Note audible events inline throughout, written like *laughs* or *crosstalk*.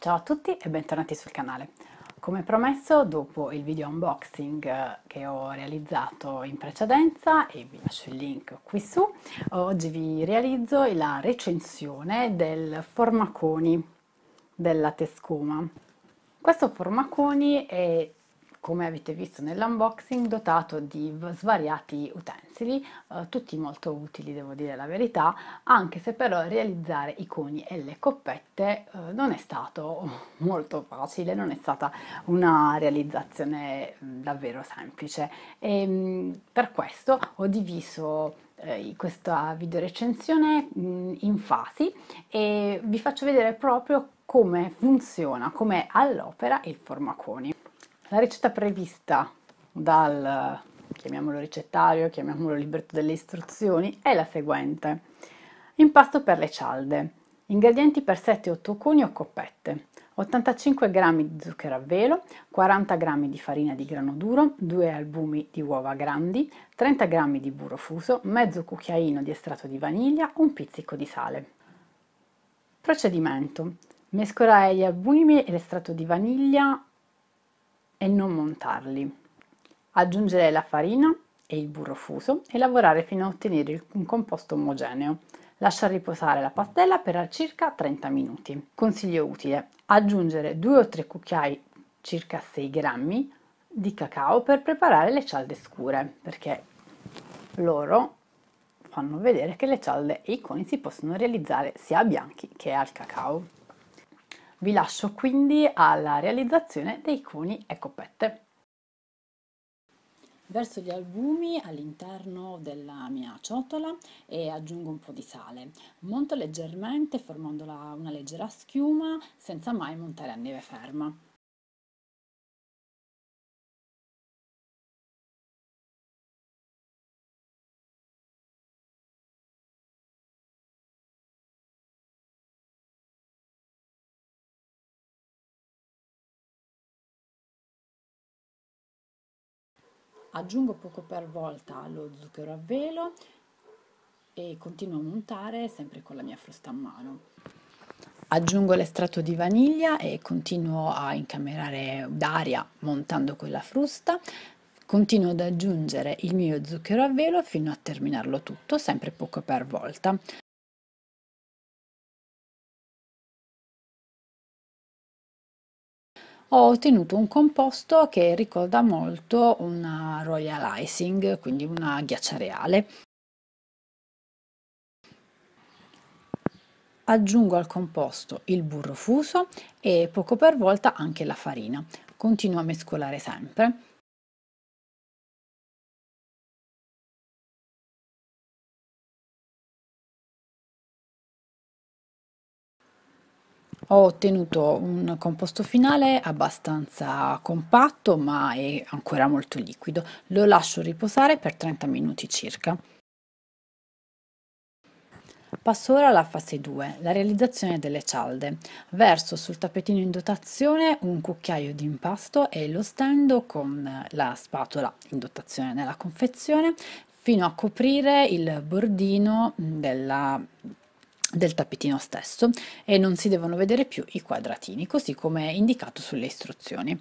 Ciao a tutti e bentornati sul canale. Come promesso, dopo il video unboxing eh, che ho realizzato in precedenza, e vi lascio il link qui su, oggi vi realizzo la recensione del formaconi della Tescuma. Questo formaconi è come avete visto nell'unboxing dotato di svariati utensili eh, tutti molto utili devo dire la verità anche se però realizzare i coni e le coppette eh, non è stato *laughs* molto facile non è stata una realizzazione mm, davvero semplice e ehm, mh, per questo ho diviso eh, questa video recensione mm, in fasi e vi faccio vedere proprio come funziona, come all'opera il formaconi. La ricetta prevista dal, chiamiamolo ricettario, chiamiamolo libretto delle istruzioni, è la seguente. Impasto per le cialde. Ingredienti per 7-8 cuni o coppette. 85 g di zucchero a velo, 40 g di farina di grano duro, 2 albumi di uova grandi, 30 g di burro fuso, mezzo cucchiaino di estratto di vaniglia, un pizzico di sale. Procedimento. Mescolare gli albumi e l'estratto di vaniglia e non montarli. Aggiungere la farina e il burro fuso e lavorare fino a ottenere un composto omogeneo. Lascia riposare la pastella per circa 30 minuti. Consiglio utile: aggiungere 2 o 3 cucchiai, circa 6 grammi, di cacao per preparare le cialde scure, perché loro fanno vedere che le cialde e i coni si possono realizzare sia a bianchi che al cacao. Vi lascio quindi alla realizzazione dei coni e coppette. Verso gli albumi all'interno della mia ciotola e aggiungo un po' di sale. Monto leggermente formando una leggera schiuma senza mai montare a neve ferma. aggiungo poco per volta lo zucchero a velo e continuo a montare sempre con la mia frusta a mano. Aggiungo l'estratto di vaniglia e continuo a incamerare d'aria montando con la frusta. Continuo ad aggiungere il mio zucchero a velo fino a terminarlo tutto, sempre poco per volta. ho ottenuto un composto che ricorda molto una Royal Icing, quindi una ghiaccia reale. Aggiungo al composto il burro fuso e poco per volta anche la farina. Continuo a mescolare sempre. Ho ottenuto un composto finale abbastanza compatto ma è ancora molto liquido. Lo lascio riposare per 30 minuti circa. Passo ora alla fase 2, la realizzazione delle cialde. Verso sul tappetino in dotazione un cucchiaio di impasto e lo stendo con la spatola in dotazione nella confezione fino a coprire il bordino della del tappetino stesso e non si devono vedere più i quadratini, così come è indicato sulle istruzioni.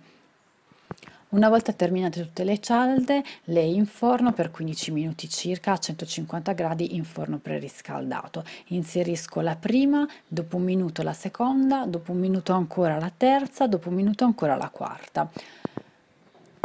Una volta terminate tutte le cialde, le inforno per 15 minuti circa a 150 gradi in forno preriscaldato. Inserisco la prima, dopo un minuto la seconda, dopo un minuto ancora la terza, dopo un minuto ancora la quarta.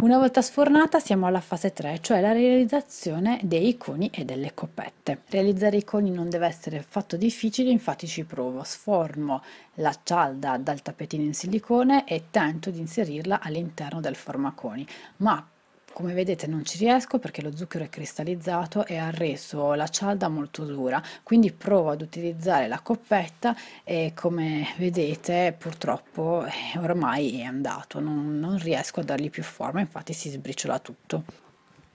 Una volta sfornata siamo alla fase 3, cioè la realizzazione dei coni e delle coppette. Realizzare i coni non deve essere affatto difficile, infatti ci provo, sformo la cialda dal tappetino in silicone e tento di inserirla all'interno del formaconi, ma come vedete non ci riesco perché lo zucchero è cristallizzato e ha reso la cialda molto dura, quindi provo ad utilizzare la coppetta e come vedete purtroppo eh, ormai è andato, non, non riesco a dargli più forma, infatti si sbriciola tutto.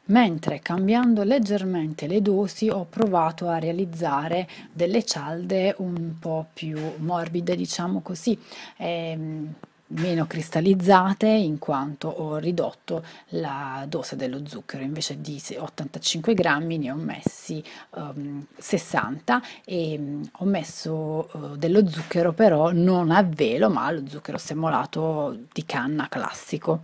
Mentre cambiando leggermente le dosi ho provato a realizzare delle cialde un po' più morbide, diciamo così, ehm, meno cristallizzate in quanto ho ridotto la dose dello zucchero invece di 85 grammi ne ho messi um, ehm, 60 e um, ho messo uh, dello zucchero però non a velo ma lo zucchero semolato di canna classico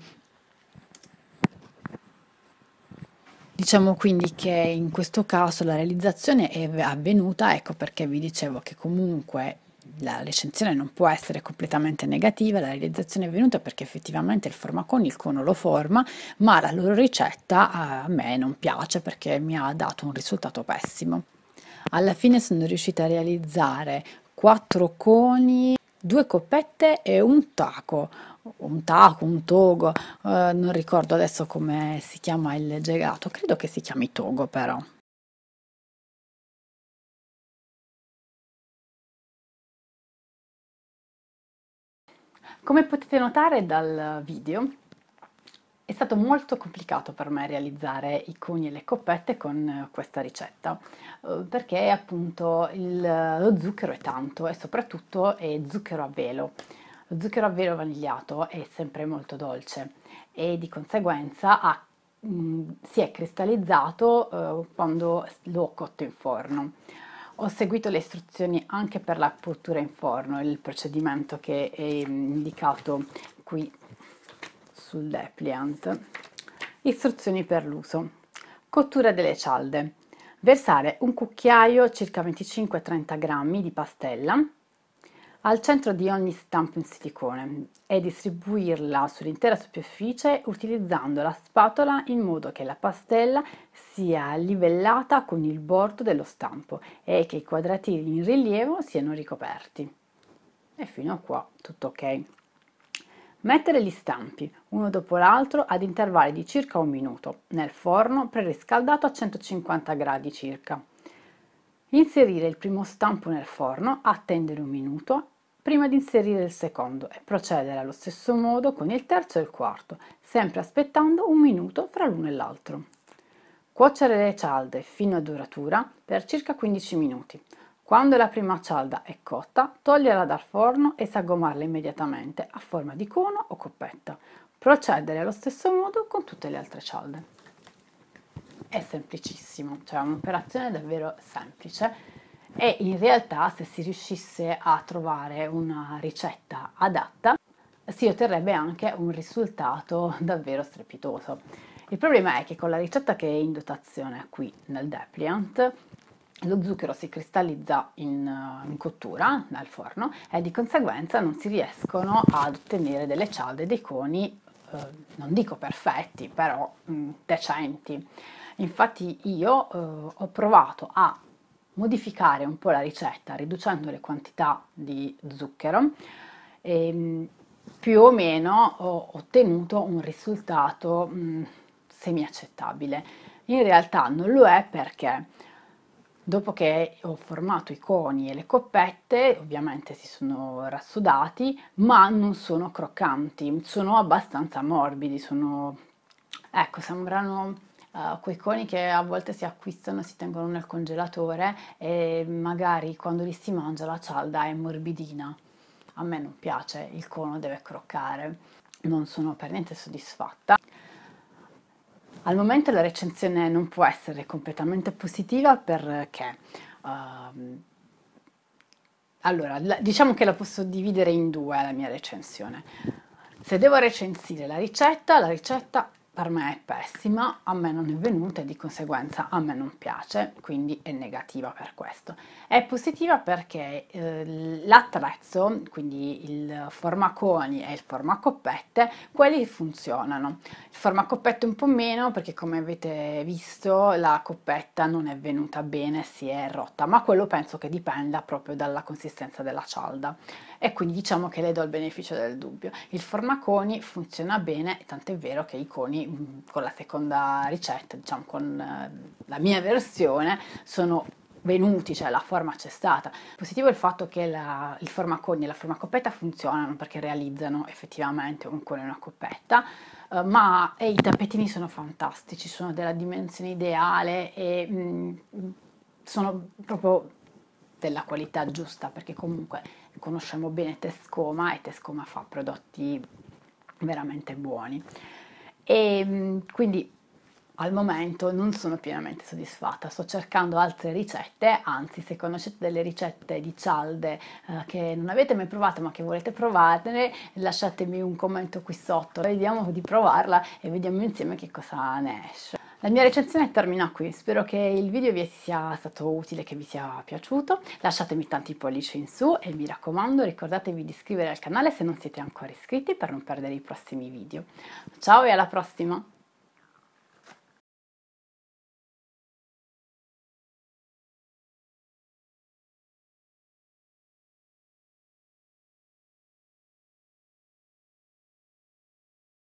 Diciamo quindi che in questo caso la realizzazione è avvenuta, ecco perché vi dicevo che comunque la recensione non può essere completamente negativa, la realizzazione è venuta perché effettivamente il formacone il cono lo forma, ma la loro ricetta a me non piace perché mi ha dato un risultato pessimo. Alla fine sono riuscita a realizzare quattro coni, due coppette e un taco, un taco, un togo, eh, non ricordo adesso come si chiama il gelato, credo che si chiami togo però. Come potete notare dal video, è stato molto complicato per me realizzare i coni e le coppette con eh, questa ricetta, eh, perché appunto il, eh, lo zucchero è tanto e soprattutto è zucchero a velo. Lo zucchero a velo vanigliato è sempre molto dolce e di conseguenza ha, mh, mm, si è cristallizzato eh, quando l'ho cotto in forno. Ho seguito le istruzioni anche per la cottura in forno, il procedimento che è indicato qui sul depliant. Istruzioni per l'uso. Cottura delle cialde. Versare un cucchiaio, circa 25-30 g di pastella, al centro di ogni stampo in silicone e distribuirla sull'intera superficie utilizzando la spatola in modo che la pastella sia livellata con il bordo dello stampo e che i quadratini in rilievo siano ricoperti. E fino a qua tutto ok. Mettere gli stampi uno dopo l'altro ad intervalli di circa un minuto nel forno preriscaldato a 150 gradi circa. Inserire il primo stampo nel forno, attendere un minuto prima di inserire il secondo e procedere allo stesso modo con il terzo e il quarto, sempre aspettando un minuto fra l'uno e l'altro. Cuocere le cialde fino a doratura per circa 15 minuti. Quando la prima cialda è cotta, toglierla dal forno e sagomarla immediatamente a forma di cono o coppetta. Procedere allo stesso modo con tutte le altre cialde. È semplicissimo, cioè un'operazione davvero semplice e in realtà se si riuscisse a trovare una ricetta adatta si otterrebbe anche un risultato davvero strepitoso. Il problema è che con la ricetta che è in dotazione qui nel Depliant lo zucchero si cristallizza in, eh, in, cottura nel forno e di conseguenza non si riescono ad ottenere delle cialde, dei coni, eh, non dico perfetti, però mh, mm, decenti. Infatti io eh, ho provato a modificare un po' la ricetta riducendo le quantità di zucchero, e, ehm, più o meno ho ottenuto un risultato mh, mm, semi-accettabile. In realtà non lo è perché dopo che ho formato i coni e le coppette, ovviamente si sono rassodati, ma non sono croccanti, sono abbastanza morbidi, sono... ecco, sembrano quei coni che a volte si acquistano, si tengono nel congelatore e magari quando li si mangia la cialda è morbidina. A me non piace, il cono deve croccare, non sono per niente soddisfatta. Al momento la recensione non può essere completamente positiva perché... Uh, allora, diciamo che la posso dividere in due la mia recensione. Se devo recensire la ricetta, la ricetta per me è pessima, a me non è venuta e di conseguenza a me non piace, quindi è negativa per questo. È positiva perché eh, l'attrezzo, quindi il formaconi e il formacoppette, quelli funzionano. Il formacoppette un po' meno perché come avete visto la coppetta non è venuta bene, si è rotta, ma quello penso che dipenda proprio dalla consistenza della cialda e quindi diciamo che le do il beneficio del dubbio. Il formaconi funziona bene, tant'è vero che i coni con la seconda ricetta, diciamo con eh, la mia versione, sono venuti, cioè la forma c'è stata. Positivo è il fatto che la, il farmacone e la farmacopetta funzionano perché realizzano effettivamente un cone e una coppetta, eh, ma e i tappetini sono fantastici, sono della dimensione ideale e mh, sono proprio della qualità giusta perché comunque conosciamo bene Tescoma e Tescoma fa prodotti veramente buoni e quindi al momento non sono pienamente soddisfatta, sto cercando altre ricette, anzi se conoscete delle ricette di cialde eh, che non avete mai provato ma che volete provarne, lasciatemi un commento qui sotto, vediamo di provarla e vediamo insieme che cosa ne esce. La mia recensione termina qui, spero che il video vi sia stato utile, che vi sia piaciuto, lasciatemi tanti pollici in su e mi raccomando ricordatevi di iscrivervi al canale se non siete ancora iscritti per non perdere i prossimi video. Ciao e alla prossima!